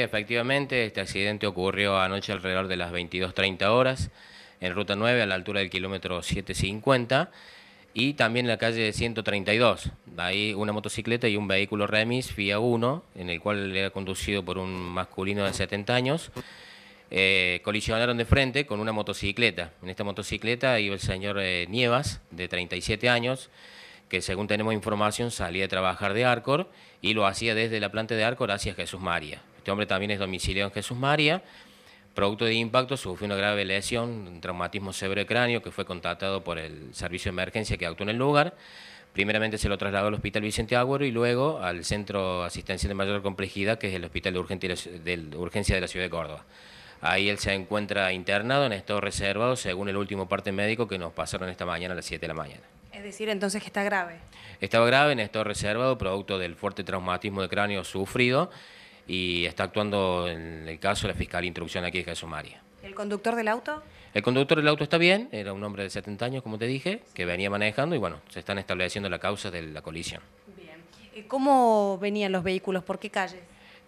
Efectivamente, este accidente ocurrió anoche alrededor de las 22.30 horas en Ruta 9 a la altura del kilómetro 750 y también en la calle 132. ahí una motocicleta y un vehículo remis FIA 1, en el cual era conducido por un masculino de 70 años, eh, colisionaron de frente con una motocicleta. En esta motocicleta iba el señor eh, Nievas, de 37 años, que según tenemos información salía de trabajar de Arcor y lo hacía desde la planta de Arcor hacia Jesús María. Este hombre también es domicilio en Jesús María. Producto de impacto, sufrió una grave lesión, un traumatismo severo de cráneo, que fue contactado por el servicio de emergencia que actuó en el lugar. Primeramente se lo trasladó al Hospital Vicente Agüero y luego al Centro asistencia de Mayor Complejidad, que es el Hospital de, de Urgencia de la Ciudad de Córdoba. Ahí él se encuentra internado en estado reservado, según el último parte médico que nos pasaron esta mañana a las 7 de la mañana. Es decir, entonces que está grave. Estaba grave en estado reservado, producto del fuerte traumatismo de cráneo sufrido y está actuando en el caso la fiscal introducción aquí de sumaria. ¿El conductor del auto? El conductor del auto está bien, era un hombre de 70 años, como te dije, que venía manejando y bueno, se están estableciendo las causas de la colisión. Bien. ¿Cómo venían los vehículos? ¿Por qué calles?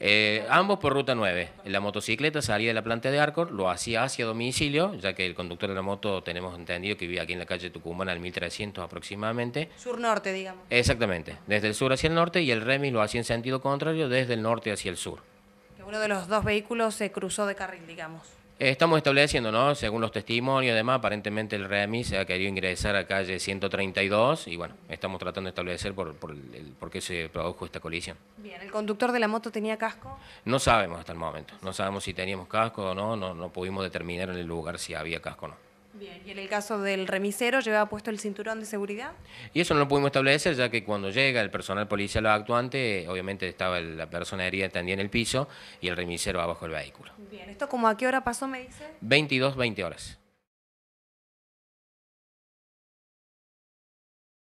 Eh, ambos por ruta 9. la motocicleta salía de la planta de Arcor, lo hacía hacia domicilio, ya que el conductor de la moto tenemos entendido que vivía aquí en la calle Tucumán al 1300 aproximadamente. Sur-norte, digamos. Exactamente, desde el sur hacia el norte y el Remy lo hacía en sentido contrario, desde el norte hacia el sur. Uno de los dos vehículos se cruzó de carril, digamos. Estamos estableciendo, ¿no? Según los testimonios además aparentemente el REMI se ha querido ingresar a calle 132 y bueno, estamos tratando de establecer por, el, por qué se produjo esta colisión. Bien, ¿el conductor de la moto tenía casco? No sabemos hasta el momento, no sabemos si teníamos casco o no, no, no pudimos determinar en el lugar si había casco o no. Bien, y en el caso del remisero, ¿llevaba puesto el cinturón de seguridad? Y eso no lo pudimos establecer, ya que cuando llega el personal policial actuante, obviamente estaba la persona herida también en el piso y el remisero abajo del vehículo. Bien, ¿esto como a qué hora pasó, me dice? 22, 20 horas.